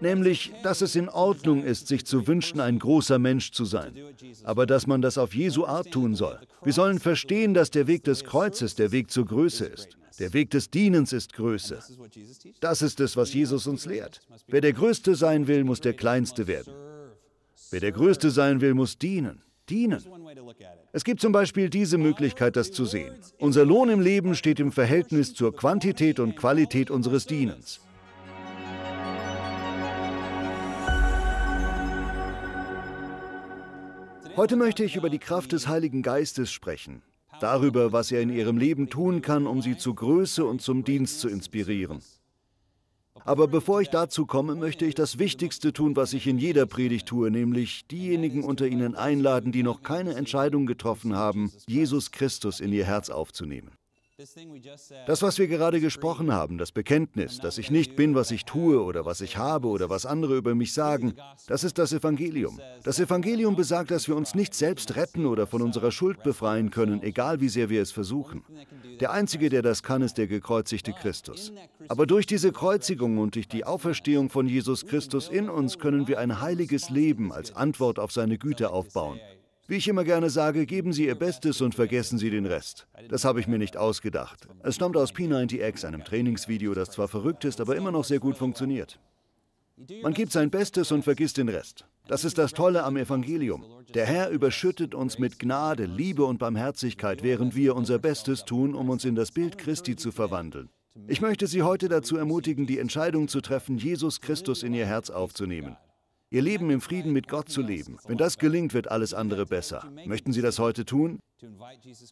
Nämlich, dass es in Ordnung ist, sich zu wünschen, ein großer Mensch zu sein. Aber dass man das auf Jesu Art tun soll. Wir sollen verstehen, dass der Weg des Kreuzes der Weg zur Größe ist. Der Weg des Dienens ist Größe. Das ist es, was Jesus uns lehrt. Wer der Größte sein will, muss der Kleinste werden. Wer der Größte sein will, muss dienen. Dienen. Es gibt zum Beispiel diese Möglichkeit, das zu sehen. Unser Lohn im Leben steht im Verhältnis zur Quantität und Qualität unseres Dienens. Heute möchte ich über die Kraft des Heiligen Geistes sprechen, darüber, was er in ihrem Leben tun kann, um sie zur Größe und zum Dienst zu inspirieren. Aber bevor ich dazu komme, möchte ich das Wichtigste tun, was ich in jeder Predigt tue, nämlich diejenigen unter Ihnen einladen, die noch keine Entscheidung getroffen haben, Jesus Christus in ihr Herz aufzunehmen. Das, was wir gerade gesprochen haben, das Bekenntnis, dass ich nicht bin, was ich uh, tue oder was ich habe oder was andere über mich sagen, das ist das Evangelium. Das Evangelium besagt, dass wir uns nicht selbst retten oder von unserer Schuld befreien können, egal wie sehr wir es versuchen. Der Einzige, der das kann, ist der gekreuzigte oh, Christus. Aber durch diese Kreuzigung und durch die Auferstehung von Jesus Christus in uns können wir ein heiliges Leben als Antwort auf seine Güte aufbauen. Wie ich immer gerne sage, geben Sie Ihr Bestes und vergessen Sie den Rest. Das habe ich mir nicht ausgedacht. Es stammt aus P90X, einem Trainingsvideo, das zwar verrückt ist, aber immer noch sehr gut funktioniert. Man gibt sein Bestes und vergisst den Rest. Das ist das Tolle am Evangelium. Der Herr überschüttet uns mit Gnade, Liebe und Barmherzigkeit, während wir unser Bestes tun, um uns in das Bild Christi zu verwandeln. Ich möchte Sie heute dazu ermutigen, die Entscheidung zu treffen, Jesus Christus in Ihr Herz aufzunehmen ihr Leben im Frieden mit Gott zu leben. Wenn das gelingt, wird alles andere besser. Möchten Sie das heute tun?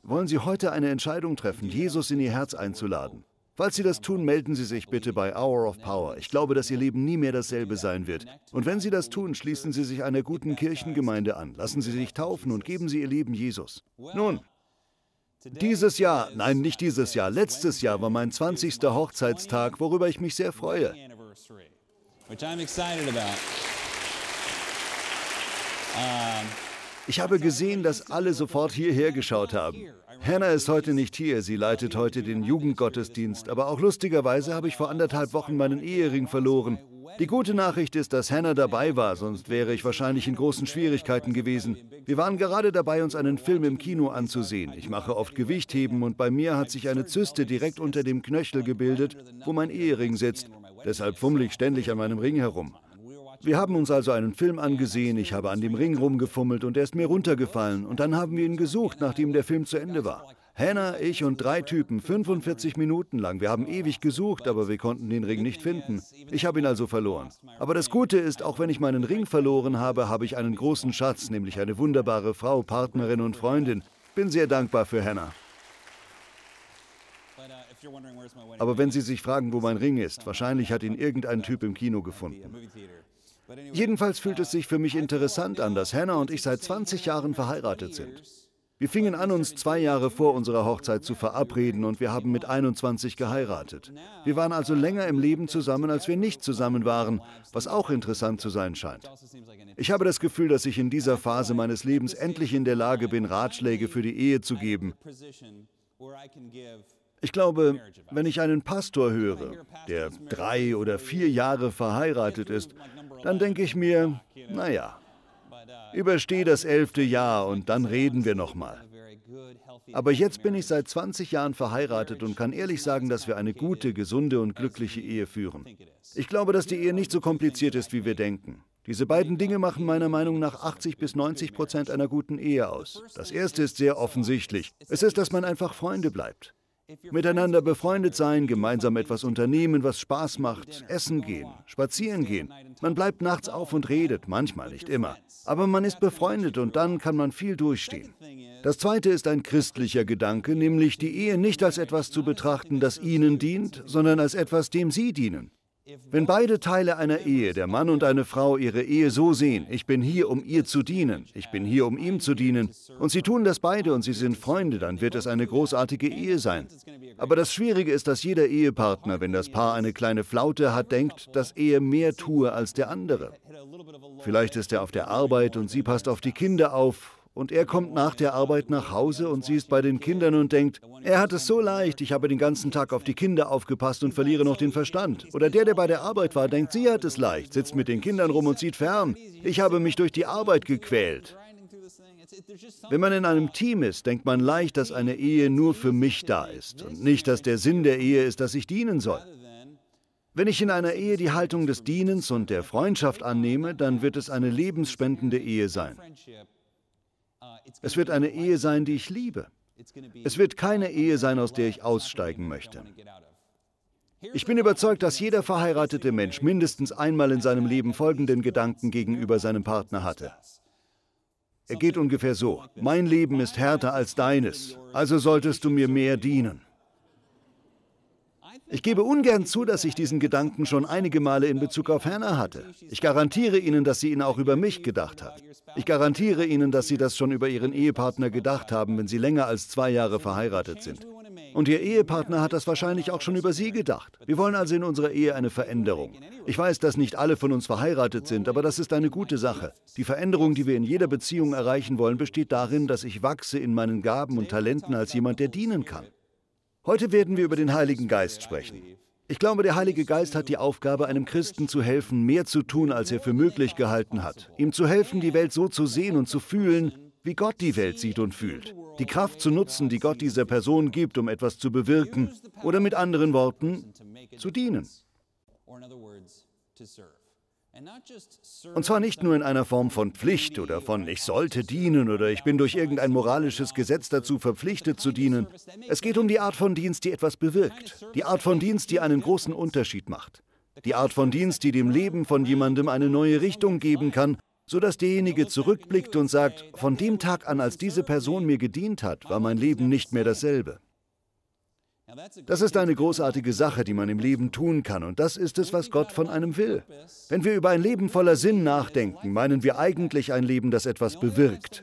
Wollen Sie heute eine Entscheidung treffen, Jesus in Ihr Herz einzuladen? Falls Sie das tun, melden Sie sich bitte bei Hour of Power. Ich glaube, dass Ihr Leben nie mehr dasselbe sein wird. Und wenn Sie das tun, schließen Sie sich einer guten Kirchengemeinde an, lassen Sie sich taufen und geben Sie Ihr Leben Jesus. Nun, dieses Jahr, nein, nicht dieses Jahr, letztes Jahr war mein 20. Hochzeitstag, worüber ich mich sehr freue. Which I'm excited about. Ähm, ich habe gesehen, dass alle sofort hierher geschaut haben. Hannah ist heute nicht hier, sie leitet heute den Jugendgottesdienst, aber auch lustigerweise habe ich vor anderthalb Wochen meinen Ehering verloren. Die gute Nachricht ist, dass Hannah dabei war, sonst wäre ich wahrscheinlich in großen Schwierigkeiten gewesen. Wir waren gerade dabei, uns einen Film im Kino anzusehen. Ich mache oft Gewichtheben und bei mir hat sich eine Zyste direkt unter dem Knöchel gebildet, wo mein Ehering sitzt. Deshalb fummel ich ständig an meinem Ring herum. Wir haben uns also einen Film angesehen, ich habe an dem Ring rumgefummelt und er ist mir runtergefallen und dann haben wir ihn gesucht, nachdem der Film zu Ende war. Hannah, ich und drei Typen, 45 Minuten lang. Wir haben ewig gesucht, aber wir konnten den Ring nicht finden. Ich habe ihn also verloren. Aber das Gute ist, auch wenn ich meinen Ring verloren habe, habe ich einen großen Schatz, nämlich eine wunderbare Frau, Partnerin und Freundin. Bin sehr dankbar für Hannah. Aber wenn Sie sich fragen, wo mein Ring ist, wahrscheinlich hat ihn irgendein Typ im Kino gefunden. Jedenfalls fühlt es sich für mich interessant an, dass Hannah und ich seit 20 Jahren verheiratet sind. Wir fingen an, uns zwei Jahre vor unserer Hochzeit zu verabreden und wir haben mit 21 geheiratet. Wir waren also länger im Leben zusammen, als wir nicht zusammen waren, was auch interessant zu sein scheint. Ich habe das Gefühl, dass ich in dieser Phase meines Lebens endlich in der Lage bin, Ratschläge für die Ehe zu geben. Ich glaube, wenn ich einen Pastor höre, der drei oder vier Jahre verheiratet ist, dann denke ich mir, naja, überstehe das elfte Jahr und dann reden wir nochmal. Aber jetzt bin ich seit 20 Jahren verheiratet und kann ehrlich sagen, dass wir eine gute, gesunde und glückliche Ehe führen. Ich glaube, dass die Ehe nicht so kompliziert ist, wie wir denken. Diese beiden Dinge machen meiner Meinung nach 80 bis 90 Prozent einer guten Ehe aus. Das erste ist sehr offensichtlich. Es ist, dass man einfach Freunde bleibt. Miteinander befreundet sein, gemeinsam etwas unternehmen, was Spaß macht, essen gehen, spazieren gehen. Man bleibt nachts auf und redet, manchmal nicht immer. Aber man ist befreundet und dann kann man viel durchstehen. Das zweite ist ein christlicher Gedanke, nämlich die Ehe nicht als etwas zu betrachten, das ihnen dient, sondern als etwas, dem sie dienen. Wenn beide Teile einer Ehe, der Mann und eine Frau, ihre Ehe so sehen, ich bin hier, um ihr zu dienen, ich bin hier, um ihm zu dienen, und sie tun das beide und sie sind Freunde, dann wird es eine großartige Ehe sein. Aber das Schwierige ist, dass jeder Ehepartner, wenn das Paar eine kleine Flaute hat, denkt, dass er mehr tue als der andere. Vielleicht ist er auf der Arbeit und sie passt auf die Kinder auf und er kommt nach der Arbeit nach Hause und sie ist bei den Kindern und denkt, er hat es so leicht, ich habe den ganzen Tag auf die Kinder aufgepasst und verliere noch den Verstand. Oder der, der bei der Arbeit war, denkt, sie hat es leicht, sitzt mit den Kindern rum und sieht fern. Ich habe mich durch die Arbeit gequält. Wenn man in einem Team ist, denkt man leicht, dass eine Ehe nur für mich da ist und nicht, dass der Sinn der Ehe ist, dass ich dienen soll. Wenn ich in einer Ehe die Haltung des Dienens und der Freundschaft annehme, dann wird es eine lebensspendende Ehe sein. Es wird eine Ehe sein, die ich liebe. Es wird keine Ehe sein, aus der ich aussteigen möchte. Ich bin überzeugt, dass jeder verheiratete Mensch mindestens einmal in seinem Leben folgenden Gedanken gegenüber seinem Partner hatte. Er geht ungefähr so, mein Leben ist härter als deines, also solltest du mir mehr dienen. Ich gebe ungern zu, dass ich diesen Gedanken schon einige Male in Bezug auf Hannah hatte. Ich garantiere Ihnen, dass sie ihn auch über mich gedacht hat. Ich garantiere Ihnen, dass Sie das schon über Ihren Ehepartner gedacht haben, wenn Sie länger als zwei Jahre verheiratet sind. Und Ihr Ehepartner hat das wahrscheinlich auch schon über Sie gedacht. Wir wollen also in unserer Ehe eine Veränderung. Ich weiß, dass nicht alle von uns verheiratet sind, aber das ist eine gute Sache. Die Veränderung, die wir in jeder Beziehung erreichen wollen, besteht darin, dass ich wachse in meinen Gaben und Talenten als jemand, der dienen kann. Heute werden wir über den Heiligen Geist sprechen. Ich glaube, der Heilige Geist hat die Aufgabe, einem Christen zu helfen, mehr zu tun, als er für möglich gehalten hat. Ihm zu helfen, die Welt so zu sehen und zu fühlen, wie Gott die Welt sieht und fühlt. Die Kraft zu nutzen, die Gott dieser Person gibt, um etwas zu bewirken. Oder mit anderen Worten, zu dienen. Und zwar nicht nur in einer Form von Pflicht oder von ich sollte dienen oder ich bin durch irgendein moralisches uh, Gesetz dazu verpflichtet zu dienen. Es geht um die Art von Dienst, die etwas bewirkt. Die Art von Dienst, die einen großen Unterschied macht. Die Art von Dienst, die dem Leben von jemandem eine neue Richtung geben kann, sodass derjenige zurückblickt und sagt, von dem Tag an, als diese Person mir gedient hat, war mein Leben nicht mehr dasselbe. Das ist eine großartige Sache, die man im Leben tun kann, und das ist es, was Gott von einem will. Wenn wir über ein Leben voller Sinn nachdenken, meinen wir eigentlich ein Leben, das etwas bewirkt.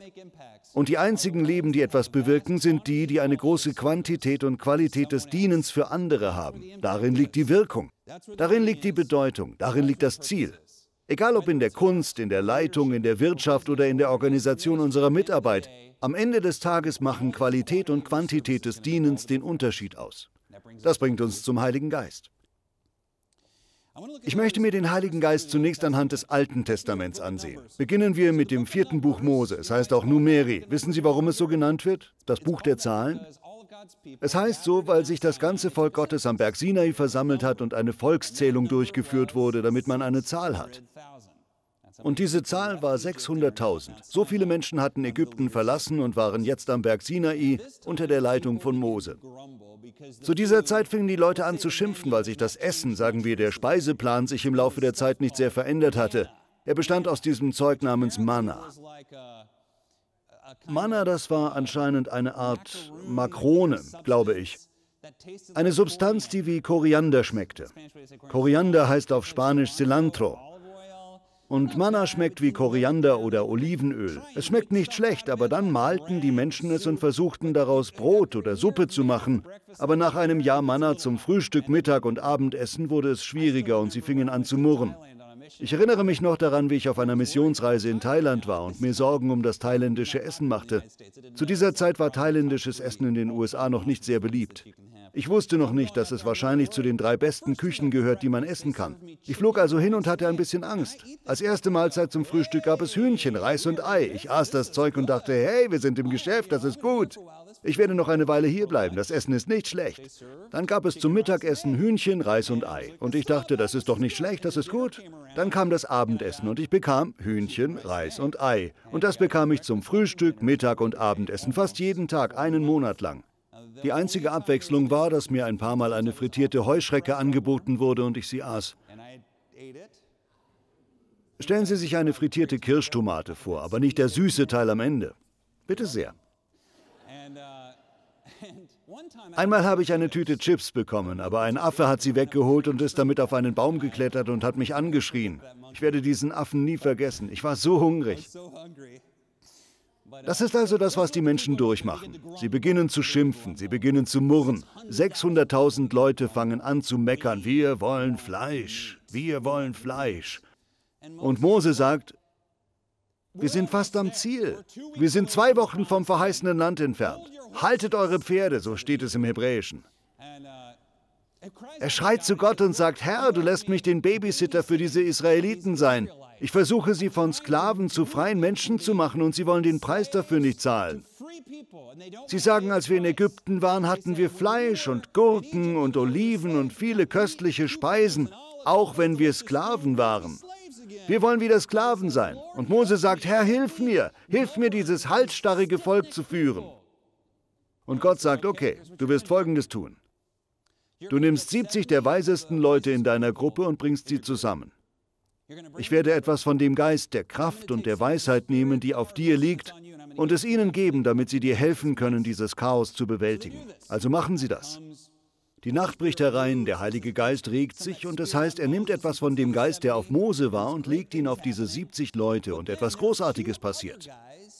Und die einzigen Leben, die etwas bewirken, sind die, die eine große Quantität und Qualität des Dienens für andere haben. Darin liegt die Wirkung, darin liegt die Bedeutung, darin liegt das Ziel. Egal ob in der Kunst, in der Leitung, in der Wirtschaft oder in der Organisation unserer Mitarbeit, am Ende des Tages machen Qualität und Quantität des Dienens den Unterschied aus. Das bringt uns zum Heiligen Geist. Ich möchte mir den Heiligen Geist zunächst anhand des Alten Testaments ansehen. Beginnen wir mit dem vierten Buch Mose, es heißt auch Numeri. Wissen Sie, warum es so genannt wird? Das Buch der Zahlen? Es heißt so, weil sich das ganze Volk Gottes am Berg Sinai versammelt hat und eine Volkszählung durchgeführt wurde, damit man eine Zahl hat. Und diese Zahl war 600.000. So viele Menschen hatten Ägypten verlassen und waren jetzt am Berg Sinai unter der Leitung von Mose. Zu dieser Zeit fingen die Leute an zu schimpfen, weil sich das Essen, sagen wir der Speiseplan, sich im Laufe der Zeit nicht sehr verändert hatte. Er bestand aus diesem Zeug namens Manna. Manna, das war anscheinend eine Art Makrone, glaube ich. Eine Substanz, die wie Koriander schmeckte. Koriander heißt auf Spanisch Cilantro. Und Manna schmeckt wie Koriander oder Olivenöl. Es schmeckt nicht schlecht, aber dann malten die Menschen es und versuchten daraus Brot oder Suppe zu machen. Aber nach einem Jahr Manna zum Frühstück, Mittag und Abendessen wurde es schwieriger und sie fingen an zu murren. Ich erinnere mich noch daran, wie ich auf einer Missionsreise in Thailand war und mir Sorgen um das thailändische Essen machte. Zu dieser Zeit war thailändisches Essen in den USA noch nicht sehr beliebt. Ich wusste noch nicht, dass es wahrscheinlich zu den drei besten Küchen gehört, die man essen kann. Ich flog also hin und hatte ein bisschen Angst. Als erste Mahlzeit zum Frühstück gab es Hühnchen, Reis und Ei. Ich aß das Zeug und dachte, hey, wir sind im Geschäft, das ist gut. Ich werde noch eine Weile hier bleiben, das Essen ist nicht schlecht. Dann gab es zum Mittagessen Hühnchen, Reis und Ei. Und ich dachte, das ist doch nicht schlecht, das ist gut. Dann kam das Abendessen und ich bekam Hühnchen, Reis und Ei. Und das bekam ich zum Frühstück, Mittag und Abendessen, fast jeden Tag, einen Monat lang. Die einzige Abwechslung war, dass mir ein paar Mal eine frittierte Heuschrecke angeboten wurde und ich sie aß. Stellen Sie sich eine frittierte Kirschtomate vor, aber nicht der süße Teil am Ende. Bitte sehr. Einmal habe ich eine Tüte Chips bekommen, aber ein Affe hat sie weggeholt und ist damit auf einen Baum geklettert und hat mich angeschrien. Ich werde diesen Affen nie vergessen. Ich war so hungrig. Das ist also das, was die Menschen durchmachen. Sie beginnen zu schimpfen, sie beginnen zu murren. 600.000 Leute fangen an zu meckern, wir wollen Fleisch, wir wollen Fleisch. Und Mose sagt, wir sind fast am Ziel. Wir sind zwei Wochen vom verheißenen Land entfernt. Haltet eure Pferde, so steht es im Hebräischen. Er schreit zu Gott und sagt, Herr, du lässt mich den Babysitter für diese Israeliten sein. Ich versuche sie von Sklaven zu freien Menschen zu machen und sie wollen den Preis dafür nicht zahlen. Sie sagen, als wir in Ägypten waren, hatten wir Fleisch und Gurken und Oliven und viele köstliche Speisen, auch wenn wir Sklaven waren. Wir wollen wieder Sklaven sein. Und Mose sagt, Herr, hilf mir, hilf mir, dieses halsstarrige Volk zu führen. Und Gott sagt, okay, du wirst Folgendes tun. Du nimmst 70 der weisesten Leute in deiner Gruppe und bringst sie zusammen. Ich werde etwas von dem Geist der Kraft und der Weisheit nehmen, die auf dir liegt, und es ihnen geben, damit sie dir helfen können, dieses Chaos zu bewältigen. Also machen sie das. Die Nacht bricht herein, der Heilige Geist regt sich und das heißt, er nimmt etwas von dem Geist, der auf Mose war, und legt ihn auf diese 70 Leute und etwas Großartiges passiert.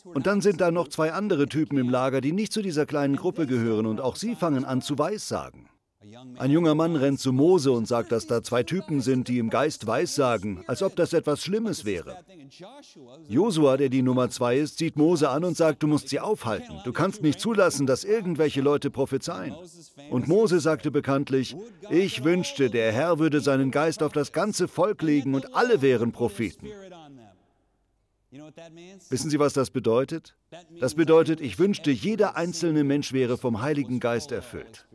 Und dann sind da noch zwei andere Typen im Lager, die nicht zu dieser kleinen Gruppe gehören und auch sie fangen an zu weissagen. Ein junger Mann rennt zu Mose und sagt, dass da zwei Typen sind, die im Geist weissagen, als ob das etwas Schlimmes wäre. Josua, der die Nummer zwei ist, sieht Mose an und sagt, du musst sie aufhalten. Du kannst nicht zulassen, dass irgendwelche Leute prophezeien. Und Mose sagte bekanntlich, ich wünschte, der Herr würde seinen Geist auf das ganze Volk legen und alle wären Propheten. Wissen Sie, was das bedeutet? Das bedeutet, ich wünschte, jeder einzelne Mensch wäre vom Heiligen Geist erfüllt.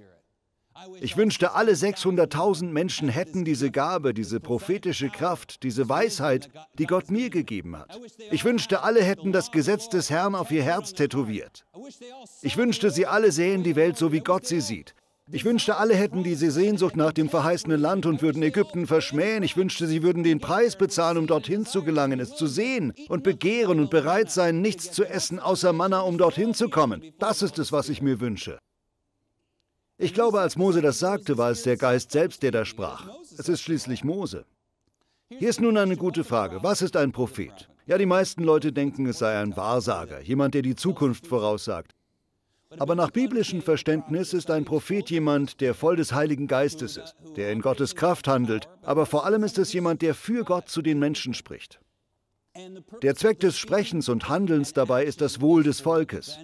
Ich wünschte, alle 600.000 Menschen hätten diese Gabe, diese prophetische Kraft, diese Weisheit, die Gott mir gegeben hat. Ich wünschte, alle hätten das Gesetz des Herrn auf ihr Herz tätowiert. Ich wünschte, sie alle sehen die Welt so, wie Gott sie sieht. Ich wünschte, alle hätten diese Sehnsucht nach dem verheißenen Land und würden Ägypten verschmähen. Ich wünschte, sie würden den Preis bezahlen, um dorthin zu gelangen, es zu sehen und begehren und bereit sein, nichts zu essen außer Manna, um dorthin zu kommen. Das ist es, was ich mir wünsche. Ich glaube, als Mose das sagte, war es der Geist selbst, der da sprach. Es ist schließlich Mose. Hier ist nun eine gute Frage. Was ist ein Prophet? Ja, die meisten Leute denken, es sei ein Wahrsager, jemand, der die Zukunft voraussagt. Aber nach biblischem Verständnis ist ein Prophet jemand, der voll des Heiligen Geistes ist, der in Gottes Kraft handelt, aber vor allem ist es jemand, der für Gott zu den Menschen spricht. Der Zweck des Sprechens und Handelns dabei ist das Wohl des Volkes.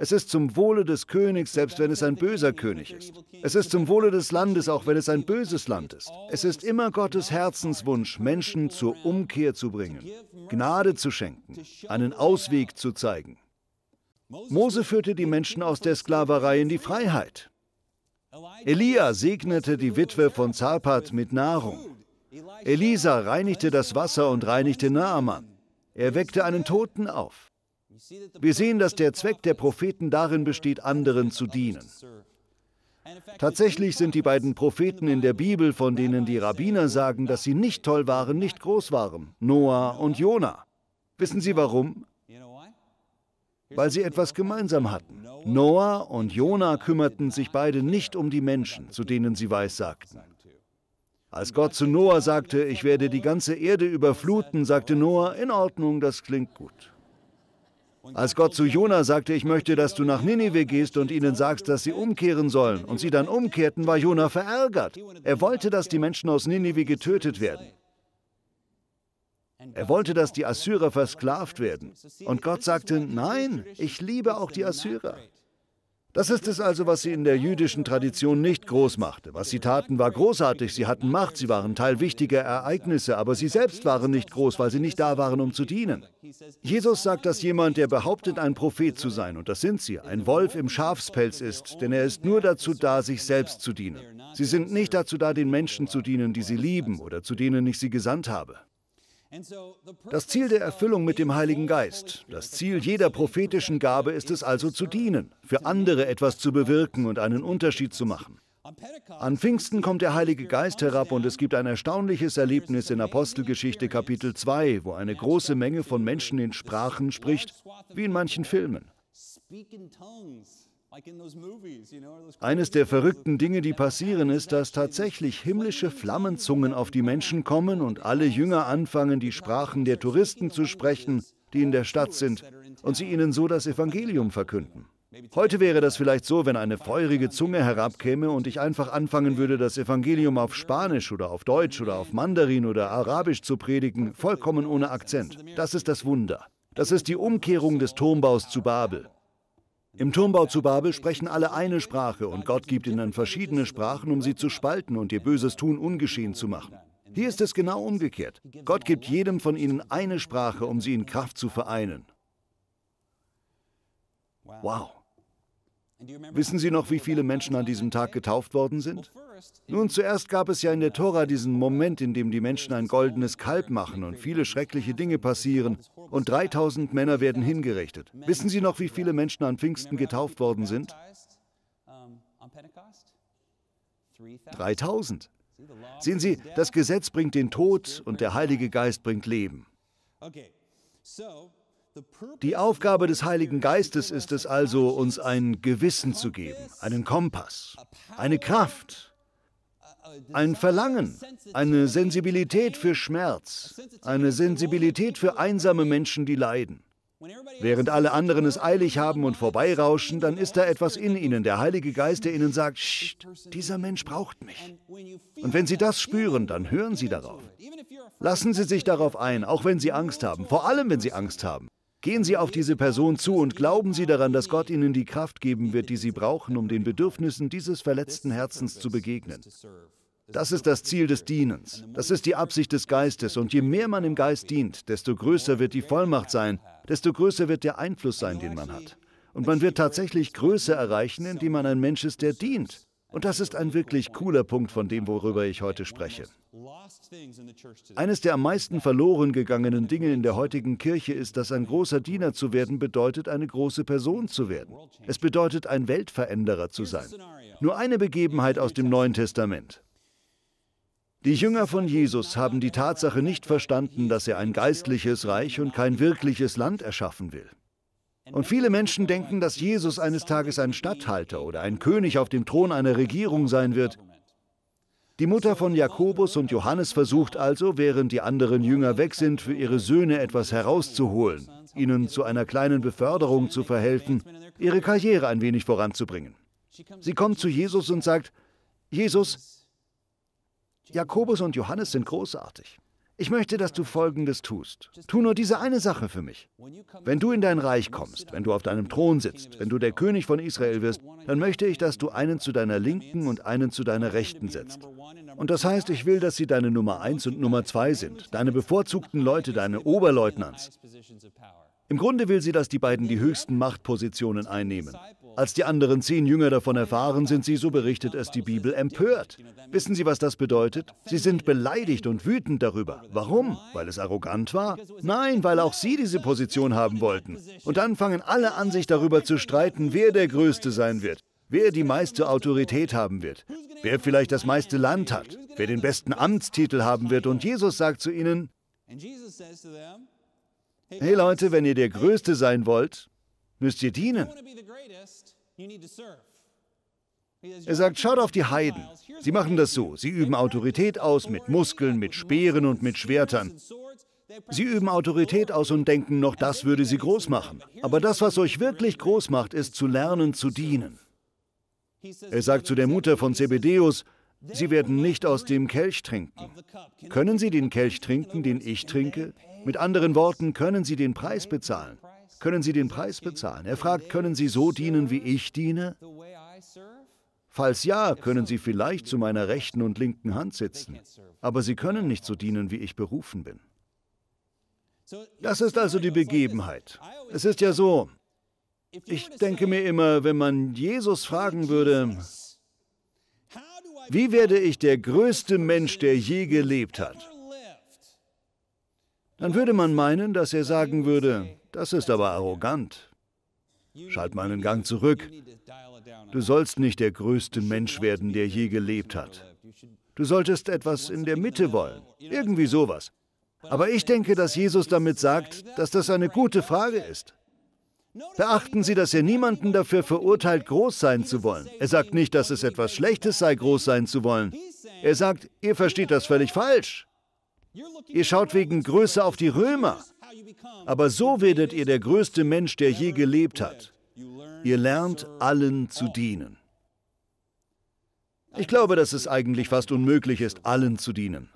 Es ist zum Wohle des Königs, selbst wenn es ein böser König ist. Es ist zum Wohle des Landes, auch wenn es ein böses Land ist. Es ist immer Gottes Herzenswunsch, Menschen zur Umkehr zu bringen, Gnade zu schenken, einen Ausweg zu zeigen. Mose führte die Menschen aus der Sklaverei in die Freiheit. Elia segnete die Witwe von Zarpat mit Nahrung. Elisa reinigte das Wasser und reinigte Naaman. Er weckte einen Toten auf. Wir sehen, dass der Zweck der Propheten darin besteht, anderen zu dienen. Tatsächlich sind die beiden Propheten in der Bibel, von denen die Rabbiner sagen, dass sie nicht toll waren, nicht groß waren, Noah und Jona. Wissen Sie warum? Weil sie etwas gemeinsam hatten. Noah und Jona kümmerten sich beide nicht um die Menschen, zu denen sie weissagten. Als Gott zu Noah sagte, ich werde die ganze Erde überfluten, sagte Noah, in Ordnung, das klingt gut. Als Gott zu Jona sagte, ich möchte, dass du nach Ninive gehst und ihnen sagst, dass sie umkehren sollen, und sie dann umkehrten, war Jona verärgert. Er wollte, dass die Menschen aus Ninive getötet werden. Er wollte, dass die Assyrer versklavt werden. Und Gott sagte, nein, ich liebe auch die Assyrer. Das ist es also, was sie in der jüdischen Tradition nicht groß machte. Was sie taten, war großartig. Sie hatten Macht, sie waren Teil wichtiger Ereignisse, aber sie selbst waren nicht groß, weil sie nicht da waren, um zu dienen. Jesus sagt, dass jemand, der behauptet, ein Prophet zu sein, und das sind sie, ein Wolf im Schafspelz ist, denn er ist nur dazu da, sich selbst zu dienen. Sie sind nicht dazu da, den Menschen zu dienen, die sie lieben oder zu denen ich sie gesandt habe. Das Ziel der Erfüllung mit dem Heiligen Geist, das Ziel jeder prophetischen Gabe ist es also zu dienen, für andere etwas zu bewirken und einen Unterschied zu machen. An Pfingsten kommt der Heilige Geist herab und es gibt ein erstaunliches Erlebnis in Apostelgeschichte Kapitel 2, wo eine große Menge von Menschen in Sprachen spricht, wie in manchen Filmen. Eines der verrückten Dinge, die passieren, ist, dass tatsächlich himmlische Flammenzungen auf die Menschen kommen und alle Jünger anfangen, die Sprachen der Touristen zu sprechen, die in der Stadt sind, und sie ihnen so das Evangelium verkünden. Heute wäre das vielleicht so, wenn eine feurige Zunge herabkäme und ich einfach anfangen würde, das Evangelium auf Spanisch oder auf Deutsch oder auf Mandarin oder Arabisch zu predigen, vollkommen ohne Akzent. Das ist das Wunder. Das ist die Umkehrung des Turmbaus zu Babel. Im Turmbau zu Babel sprechen alle eine Sprache und Gott gibt ihnen verschiedene Sprachen, um sie zu spalten und ihr böses Tun ungeschehen zu machen. Hier ist es genau umgekehrt. Gott gibt jedem von ihnen eine Sprache, um sie in Kraft zu vereinen. Wow. Wissen Sie noch, wie viele Menschen an diesem Tag getauft worden sind? Nun, zuerst gab es ja in der Tora diesen Moment, in dem die Menschen ein goldenes Kalb machen und viele schreckliche Dinge passieren und 3000 Männer werden hingerichtet. Wissen Sie noch, wie viele Menschen an Pfingsten getauft worden sind? 3000. Sehen Sie, das Gesetz bringt den Tod und der Heilige Geist bringt Leben. Okay, so die Aufgabe des Heiligen Geistes ist es also, uns ein Gewissen zu geben, einen Kompass, eine Kraft, ein Verlangen, eine Sensibilität für Schmerz, eine Sensibilität für einsame Menschen, die leiden. Während alle anderen es eilig haben und vorbeirauschen, dann ist da etwas in ihnen, der Heilige Geist, der ihnen sagt, Scht, dieser Mensch braucht mich. Und wenn sie das spüren, dann hören sie darauf. Lassen Sie sich darauf ein, auch wenn Sie Angst haben, vor allem wenn Sie Angst haben. Gehen Sie auf diese Person zu und glauben Sie daran, dass Gott Ihnen die Kraft geben wird, die Sie brauchen, um den Bedürfnissen dieses verletzten Herzens zu begegnen. Das ist das Ziel des Dienens. Das ist die Absicht des Geistes. Und je mehr man im Geist dient, desto größer wird die Vollmacht sein, desto größer wird der Einfluss sein, den man hat. Und man wird tatsächlich Größe erreichen, indem man ein Mensch ist, der dient. Und das ist ein wirklich cooler Punkt von dem, worüber ich heute spreche. Eines der am meisten verloren gegangenen Dinge in der heutigen Kirche ist, dass ein großer Diener zu werden bedeutet, eine große Person zu werden. Es bedeutet, ein Weltveränderer zu sein. Nur eine Begebenheit aus dem Neuen Testament. Die Jünger von Jesus haben die Tatsache nicht verstanden, dass er ein geistliches Reich und kein wirkliches Land erschaffen will. Und viele Menschen denken, dass Jesus eines Tages ein Statthalter oder ein König auf dem Thron einer Regierung sein wird. Die Mutter von Jakobus und Johannes versucht also, während die anderen Jünger weg sind, für ihre Söhne etwas herauszuholen, ihnen zu einer kleinen Beförderung zu verhelfen, ihre Karriere ein wenig voranzubringen. Sie kommt zu Jesus und sagt, Jesus, Jakobus und Johannes sind großartig. Ich möchte, dass du Folgendes tust. Tu nur diese eine Sache für mich. Wenn du in dein Reich kommst, wenn du auf deinem Thron sitzt, wenn du der König von Israel wirst, dann möchte ich, dass du einen zu deiner Linken und einen zu deiner Rechten setzt. Und das heißt, ich will, dass sie deine Nummer 1 und Nummer 2 sind, deine bevorzugten Leute, deine Oberleutnants. Im Grunde will sie, dass die beiden die höchsten Machtpositionen einnehmen. Als die anderen zehn Jünger davon erfahren, sind sie, so berichtet es die Bibel, empört. Wissen Sie, was das bedeutet? Sie sind beleidigt und wütend darüber. Warum? Weil es arrogant war? Nein, weil auch sie diese Position haben wollten. Und dann fangen alle an, sich darüber zu streiten, wer der Größte sein wird, wer die meiste Autorität haben wird, wer vielleicht das meiste Land hat, wer den besten Amtstitel haben wird. Und Jesus sagt zu ihnen, Hey Leute, wenn ihr der Größte sein wollt, müsst ihr dienen. Er sagt, schaut auf die Heiden. Sie machen das so. Sie üben Autorität aus mit Muskeln, mit Speeren und mit Schwertern. Sie üben Autorität aus und denken noch, das würde sie groß machen. Aber das, was euch wirklich groß macht, ist zu lernen, zu dienen. Er sagt zu der Mutter von Zebedeus, Sie werden nicht aus dem Kelch trinken. Können Sie den Kelch trinken, den ich trinke? Mit anderen Worten, können Sie den Preis bezahlen? Können Sie den Preis bezahlen? Er fragt, können Sie so dienen, wie ich diene? Falls ja, können Sie vielleicht zu meiner rechten und linken Hand sitzen, aber Sie können nicht so dienen, wie ich berufen bin. Das ist also die Begebenheit. Es ist ja so, ich denke mir immer, wenn man Jesus fragen würde, wie werde ich der größte Mensch, der je gelebt hat, dann würde man meinen, dass er sagen würde, das ist aber arrogant. Schalt mal einen Gang zurück. Du sollst nicht der größte Mensch werden, der je gelebt hat. Du solltest etwas in der Mitte wollen. Irgendwie sowas. Aber ich denke, dass Jesus damit sagt, dass das eine gute Frage ist. Beachten Sie, dass er niemanden dafür verurteilt, groß sein zu wollen. Er sagt nicht, dass es etwas Schlechtes sei, groß sein zu wollen. Er sagt, ihr versteht das völlig falsch. Ihr schaut wegen Größe auf die Römer. Aber so werdet ihr der größte Mensch, der je gelebt hat. Ihr lernt allen zu dienen. Ich glaube, dass es eigentlich fast unmöglich ist, allen zu dienen.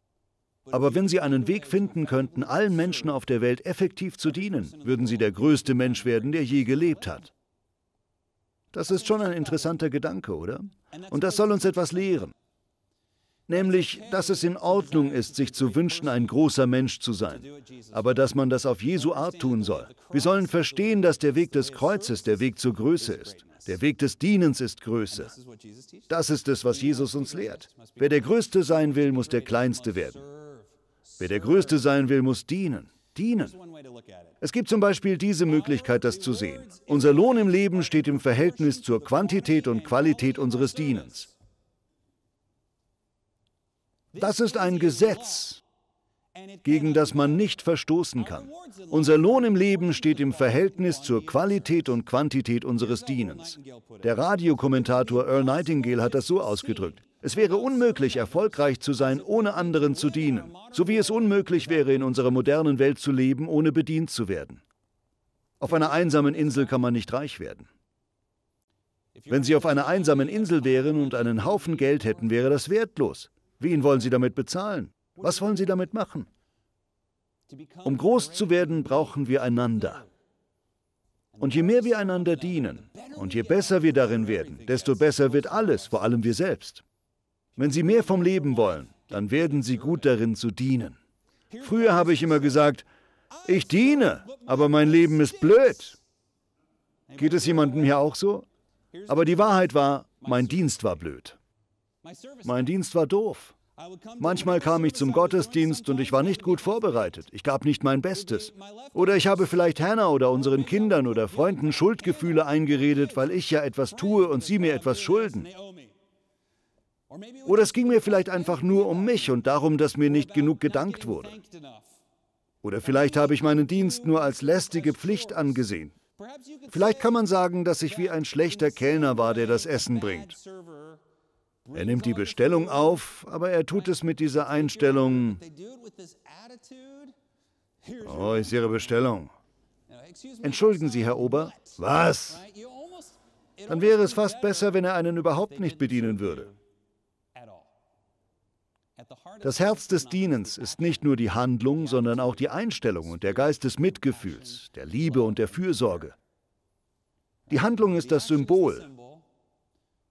Aber wenn Sie einen Weg finden könnten, allen Menschen auf der Welt effektiv zu dienen, würden Sie der größte Mensch werden, der je gelebt hat. Das ist schon ein interessanter Gedanke, oder? Und das soll uns etwas lehren nämlich, dass es in Ordnung ist, sich zu wünschen, ein großer Mensch zu sein, aber dass man das auf Jesu Art tun soll. Wir sollen verstehen, dass der Weg des Kreuzes der Weg zur Größe ist. Der Weg des Dienens ist Größe. Das ist es, was Jesus uns lehrt. Wer der Größte sein will, muss der Kleinste werden. Wer der Größte sein will, muss dienen. Dienen. Es gibt zum Beispiel diese Möglichkeit, das zu sehen. Unser Lohn im Leben steht im Verhältnis zur Quantität und Qualität unseres Dienens. Das ist ein Gesetz, gegen das man nicht verstoßen kann. Unser Lohn im Leben steht im Verhältnis zur Qualität und Quantität unseres Dienens. Der Radiokommentator Earl Nightingale hat das so ausgedrückt. Es wäre unmöglich, erfolgreich zu sein, ohne anderen zu dienen, so wie es unmöglich wäre, in unserer modernen Welt zu leben, ohne bedient zu werden. Auf einer einsamen Insel kann man nicht reich werden. Wenn Sie auf einer einsamen Insel wären und einen Haufen Geld hätten, wäre das wertlos. Wen wollen Sie damit bezahlen? Was wollen Sie damit machen? Um groß zu werden, brauchen wir einander. Und je mehr wir einander dienen und je besser wir darin werden, desto besser wird alles, vor allem wir selbst. Wenn Sie mehr vom Leben wollen, dann werden Sie gut darin zu dienen. Früher habe ich immer gesagt, ich diene, aber mein Leben ist blöd. Geht es jemandem hier auch so? Aber die Wahrheit war, mein Dienst war blöd. Mein Dienst war doof. Manchmal kam ich zum Gottesdienst und ich war nicht gut vorbereitet. Ich gab nicht mein Bestes. Oder ich habe vielleicht Hannah oder unseren Kindern oder Freunden Schuldgefühle eingeredet, weil ich ja etwas tue und sie mir etwas schulden. Oder es ging mir vielleicht einfach nur um mich und darum, dass mir nicht genug gedankt wurde. Oder vielleicht habe ich meinen Dienst nur als lästige Pflicht angesehen. Vielleicht kann man sagen, dass ich wie ein schlechter Kellner war, der das Essen bringt. Er nimmt die Bestellung auf, aber er tut es mit dieser Einstellung. Oh, ist Ihre Bestellung. Entschuldigen Sie, Herr Ober. Was? Dann wäre es fast besser, wenn er einen überhaupt nicht bedienen würde. Das Herz des Dienens ist nicht nur die Handlung, sondern auch die Einstellung und der Geist des Mitgefühls, der Liebe und der Fürsorge. Die Handlung ist das Symbol,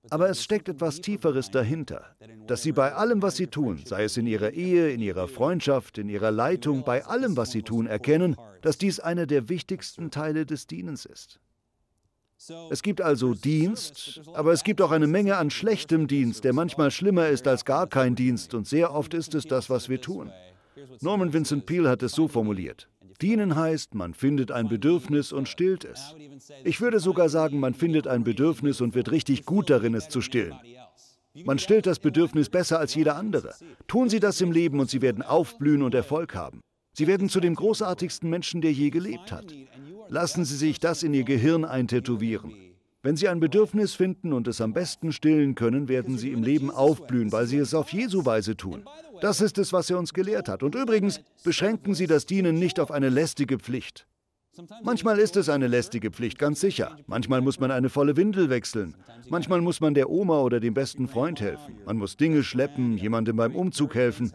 aber es steckt etwas Tieferes dahinter, dass sie bei allem, was sie tun, sei es in ihrer Ehe, in ihrer Freundschaft, in ihrer Leitung, bei allem, was sie tun, erkennen, dass dies einer der wichtigsten Teile des Dienens ist. Es gibt also Dienst, aber es gibt auch eine Menge an schlechtem Dienst, der manchmal schlimmer ist als gar kein Dienst und sehr oft ist es das, was wir tun. Norman Vincent Peale hat es so formuliert. Dienen heißt, man findet ein Bedürfnis und stillt es. Ich würde sogar sagen, man findet ein Bedürfnis und wird richtig gut darin, es zu stillen. Man stillt das Bedürfnis besser als jeder andere. Tun Sie das im Leben und Sie werden aufblühen und Erfolg haben. Sie werden zu dem großartigsten Menschen, der je gelebt hat. Lassen Sie sich das in Ihr Gehirn eintätowieren. Wenn sie ein Bedürfnis finden und es am besten stillen können, werden sie im Leben aufblühen, weil sie es auf Jesu Weise tun. Das ist es, was er uns gelehrt hat. Und übrigens beschränken Sie das Dienen nicht auf eine lästige Pflicht. Manchmal ist es eine lästige Pflicht, ganz sicher. Manchmal muss man eine volle Windel wechseln. Manchmal muss man der Oma oder dem besten Freund helfen. Man muss Dinge schleppen, jemandem beim Umzug helfen.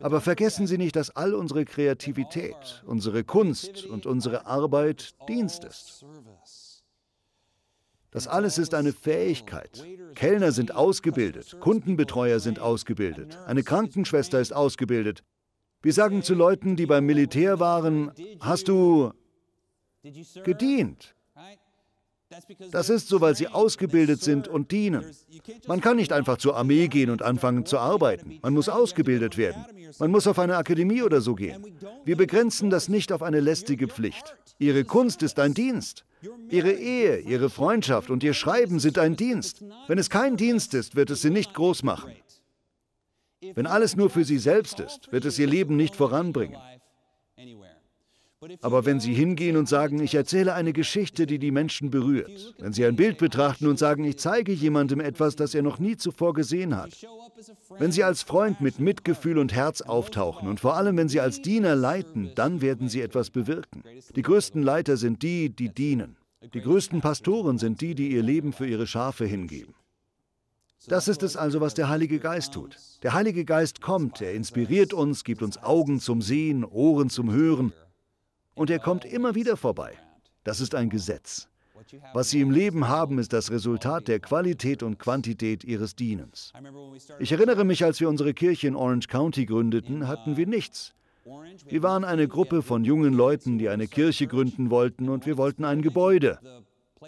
Aber vergessen Sie nicht, dass all unsere Kreativität, unsere Kunst und unsere Arbeit Dienst ist. Das alles ist eine Fähigkeit. Kellner sind ausgebildet, Kundenbetreuer sind ausgebildet, eine Krankenschwester ist ausgebildet. Wir sagen zu Leuten, die beim Militär waren, hast du gedient? Das ist so, weil sie ausgebildet sind und dienen. Man kann nicht einfach zur Armee gehen und anfangen zu arbeiten. Man muss ausgebildet werden. Man muss auf eine Akademie oder so gehen. Wir begrenzen das nicht auf eine lästige Pflicht. Ihre Kunst ist ein Dienst. Ihre Ehe, ihre Freundschaft und ihr Schreiben sind ein Dienst. Wenn es kein Dienst ist, wird es sie nicht groß machen. Wenn alles nur für sie selbst ist, wird es ihr Leben nicht voranbringen. Aber wenn Sie hingehen und sagen, ich erzähle eine Geschichte, die die Menschen berührt, wenn Sie ein Bild betrachten und sagen, ich zeige jemandem etwas, das er noch nie zuvor gesehen hat, wenn Sie als Freund mit Mitgefühl und Herz auftauchen und vor allem, wenn Sie als Diener leiten, dann werden Sie etwas bewirken. Die größten Leiter sind die, die dienen. Die größten Pastoren sind die, die ihr Leben für ihre Schafe hingeben. Das ist es also, was der Heilige Geist tut. Der Heilige Geist kommt, er inspiriert uns, gibt uns Augen zum Sehen, Ohren zum Hören, und er kommt immer wieder vorbei. Das ist ein Gesetz. Was sie im Leben haben, ist das Resultat der Qualität und Quantität ihres Dienens. Ich erinnere mich, als wir unsere Kirche in Orange County gründeten, hatten wir nichts. Wir waren eine Gruppe von jungen Leuten, die eine Kirche gründen wollten und wir wollten ein Gebäude.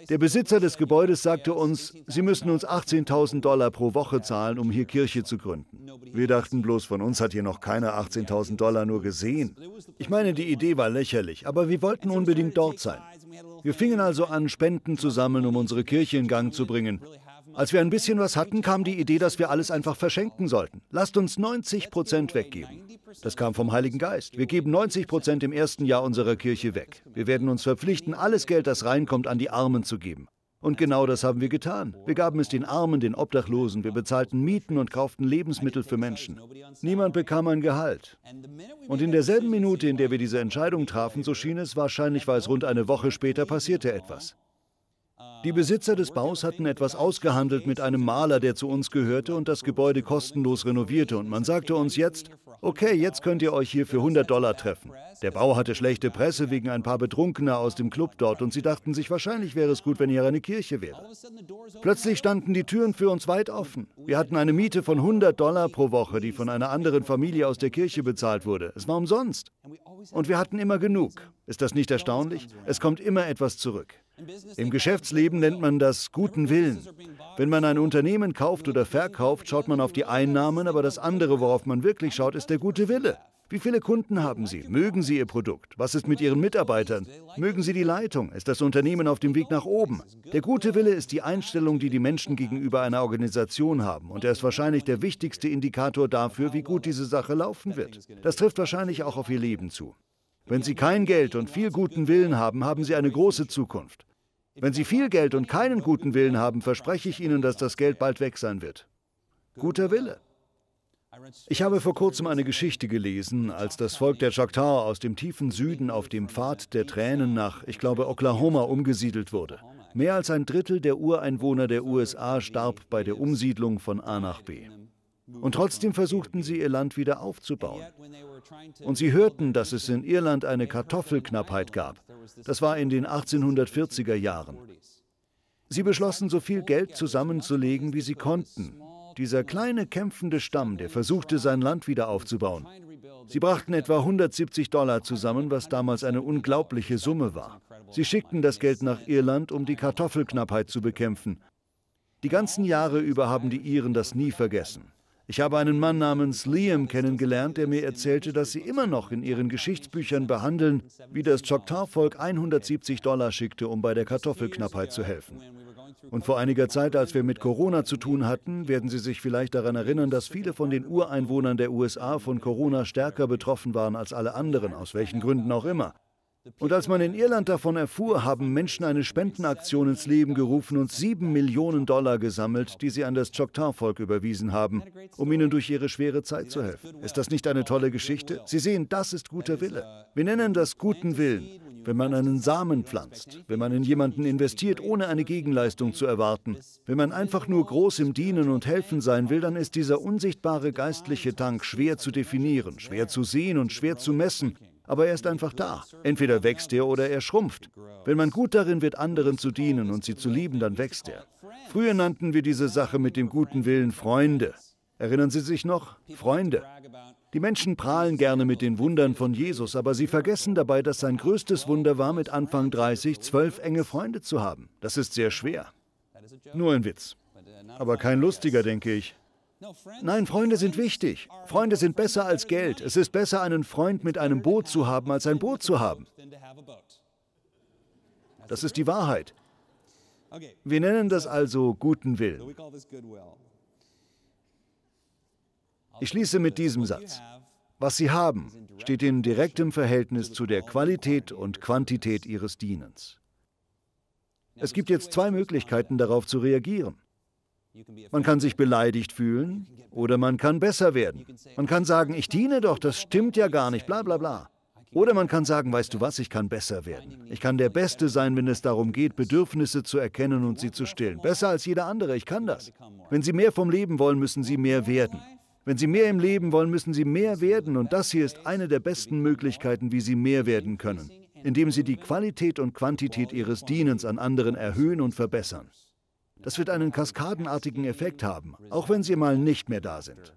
Der Besitzer des Gebäudes sagte uns, sie müssen uns 18.000 Dollar pro Woche zahlen, um hier Kirche zu gründen. Wir dachten bloß, von uns hat hier noch keiner 18.000 Dollar nur gesehen. Ich meine, die Idee war lächerlich, aber wir wollten unbedingt dort sein. Wir fingen also an, Spenden zu sammeln, um unsere Kirche in Gang zu bringen. Als wir ein bisschen was hatten, kam die Idee, dass wir alles einfach verschenken sollten. Lasst uns 90 Prozent weggeben. Das kam vom Heiligen Geist. Wir geben 90 Prozent im ersten Jahr unserer Kirche weg. Wir werden uns verpflichten, alles Geld, das reinkommt, an die Armen zu geben. Und genau das haben wir getan. Wir gaben es den Armen, den Obdachlosen, wir bezahlten Mieten und kauften Lebensmittel für Menschen. Niemand bekam ein Gehalt. Und in derselben Minute, in der wir diese Entscheidung trafen, so schien es wahrscheinlich, weil es rund eine Woche später, passierte etwas. Die Besitzer des Baus hatten etwas ausgehandelt mit einem Maler, der zu uns gehörte und das Gebäude kostenlos renovierte. Und man sagte uns jetzt, okay, jetzt könnt ihr euch hier für 100 Dollar treffen. Der Bau hatte schlechte Presse wegen ein paar Betrunkener aus dem Club dort und sie dachten sich, wahrscheinlich wäre es gut, wenn hier eine Kirche wäre. Plötzlich standen die Türen für uns weit offen. Wir hatten eine Miete von 100 Dollar pro Woche, die von einer anderen Familie aus der Kirche bezahlt wurde. Es war umsonst. Und wir hatten immer genug. Ist das nicht erstaunlich? Es kommt immer etwas zurück. Im Geschäftsleben nennt man das guten Willen. Wenn man ein Unternehmen kauft oder verkauft, schaut man auf die Einnahmen, aber das andere, worauf man wirklich schaut, ist der gute Wille. Wie viele Kunden haben Sie? Mögen Sie Ihr Produkt? Was ist mit Ihren Mitarbeitern? Mögen Sie die Leitung? Ist das Unternehmen auf dem Weg nach oben? Der gute Wille ist die Einstellung, die die Menschen gegenüber einer Organisation haben. Und er ist wahrscheinlich der wichtigste Indikator dafür, wie gut diese Sache laufen wird. Das trifft wahrscheinlich auch auf Ihr Leben zu. Wenn Sie kein Geld und viel guten Willen haben, haben Sie eine große Zukunft. Wenn Sie viel Geld und keinen guten Willen haben, verspreche ich Ihnen, dass das Geld bald weg sein wird. Guter Wille. Ich habe vor kurzem eine Geschichte gelesen, als das Volk der Choctaw aus dem tiefen Süden auf dem Pfad der Tränen nach, ich glaube, Oklahoma umgesiedelt wurde. Mehr als ein Drittel der Ureinwohner der USA starb bei der Umsiedlung von A nach B. Und trotzdem versuchten sie, ihr Land wieder aufzubauen. Und sie hörten, dass es in Irland eine Kartoffelknappheit gab. Das war in den 1840er Jahren. Sie beschlossen, so viel Geld zusammenzulegen, wie sie konnten. Dieser kleine kämpfende Stamm, der versuchte, sein Land wieder aufzubauen. Sie brachten etwa 170 Dollar zusammen, was damals eine unglaubliche Summe war. Sie schickten das Geld nach Irland, um die Kartoffelknappheit zu bekämpfen. Die ganzen Jahre über haben die Iren das nie vergessen. Ich habe einen Mann namens Liam kennengelernt, der mir erzählte, dass sie immer noch in ihren Geschichtsbüchern behandeln, wie das Choctaw-Volk 170 Dollar schickte, um bei der Kartoffelknappheit zu helfen. Und vor einiger Zeit, als wir mit Corona zu tun hatten, werden Sie sich vielleicht daran erinnern, dass viele von den Ureinwohnern der USA von Corona stärker betroffen waren als alle anderen, aus welchen Gründen auch immer. Und als man in Irland davon erfuhr, haben Menschen eine Spendenaktion ins Leben gerufen und sieben Millionen Dollar gesammelt, die sie an das Choctaw-Volk überwiesen haben, um ihnen durch ihre schwere Zeit zu helfen. Ist das nicht eine tolle Geschichte? Sie sehen, das ist guter Wille. Wir nennen das guten Willen. Wenn man einen Samen pflanzt, wenn man in jemanden investiert, ohne eine Gegenleistung zu erwarten, wenn man einfach nur groß im Dienen und Helfen sein will, dann ist dieser unsichtbare geistliche Tank schwer zu definieren, schwer zu sehen und schwer zu messen, aber er ist einfach da. Entweder wächst er oder er schrumpft. Wenn man gut darin wird, anderen zu dienen und sie zu lieben, dann wächst er. Früher nannten wir diese Sache mit dem guten Willen Freunde. Erinnern Sie sich noch? Freunde. Die Menschen prahlen gerne mit den Wundern von Jesus, aber sie vergessen dabei, dass sein größtes Wunder war, mit Anfang 30 zwölf enge Freunde zu haben. Das ist sehr schwer. Nur ein Witz. Aber kein lustiger, denke ich. Nein, Freunde sind wichtig. Freunde sind besser als Geld. Es ist besser, einen Freund mit einem Boot zu haben, als ein Boot zu haben. Das ist die Wahrheit. Wir nennen das also guten Willen. Ich schließe mit diesem Satz. Was sie haben, steht in direktem Verhältnis zu der Qualität und Quantität ihres Dienens. Es gibt jetzt zwei Möglichkeiten, darauf zu reagieren. Man kann sich beleidigt fühlen oder man kann besser werden. Man kann sagen, ich diene doch, das stimmt ja gar nicht, bla bla bla. Oder man kann sagen, weißt du was, ich kann besser werden. Ich kann der Beste sein, wenn es darum geht, Bedürfnisse zu erkennen und sie zu stillen. Besser als jeder andere, ich kann das. Wenn Sie mehr vom Leben wollen, müssen Sie mehr werden. Wenn Sie mehr im Leben wollen, müssen Sie mehr werden. Und das hier ist eine der besten Möglichkeiten, wie Sie mehr werden können, indem Sie die Qualität und Quantität Ihres Dienens an anderen erhöhen und verbessern. Das wird einen kaskadenartigen Effekt haben, auch wenn sie mal nicht mehr da sind.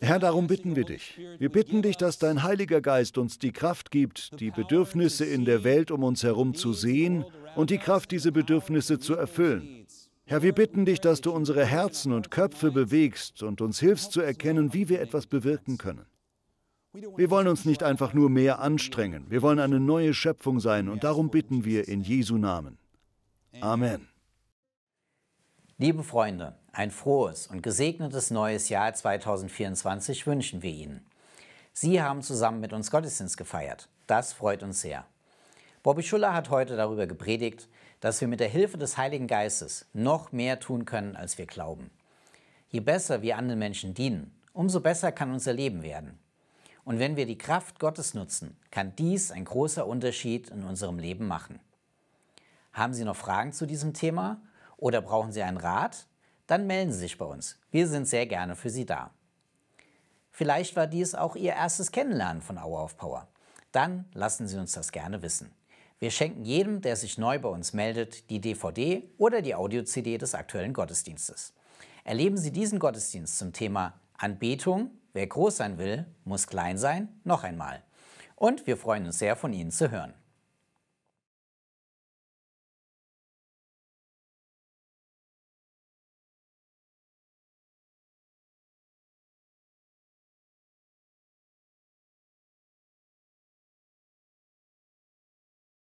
Herr, darum bitten wir dich. Wir bitten dich, dass dein Heiliger Geist uns die Kraft gibt, die Bedürfnisse in der Welt um uns herum zu sehen und die Kraft, diese Bedürfnisse zu erfüllen. Herr, wir bitten dich, dass du unsere Herzen und Köpfe bewegst und uns hilfst zu erkennen, wie wir etwas bewirken können. Wir wollen uns nicht einfach nur mehr anstrengen. Wir wollen eine neue Schöpfung sein und darum bitten wir in Jesu Namen. Amen. Liebe Freunde, ein frohes und gesegnetes neues Jahr 2024 wünschen wir Ihnen. Sie haben zusammen mit uns Gottesdienst gefeiert. Das freut uns sehr. Bobby Schuller hat heute darüber gepredigt, dass wir mit der Hilfe des Heiligen Geistes noch mehr tun können, als wir glauben. Je besser wir anderen Menschen dienen, umso besser kann unser Leben werden. Und wenn wir die Kraft Gottes nutzen, kann dies ein großer Unterschied in unserem Leben machen. Haben Sie noch Fragen zu diesem Thema oder brauchen Sie einen Rat? Dann melden Sie sich bei uns. Wir sind sehr gerne für Sie da. Vielleicht war dies auch Ihr erstes Kennenlernen von Hour of Power. Dann lassen Sie uns das gerne wissen. Wir schenken jedem, der sich neu bei uns meldet, die DVD oder die Audio-CD des aktuellen Gottesdienstes. Erleben Sie diesen Gottesdienst zum Thema Anbetung, Wer groß sein will, muss klein sein, noch einmal. Und wir freuen uns sehr, von Ihnen zu hören.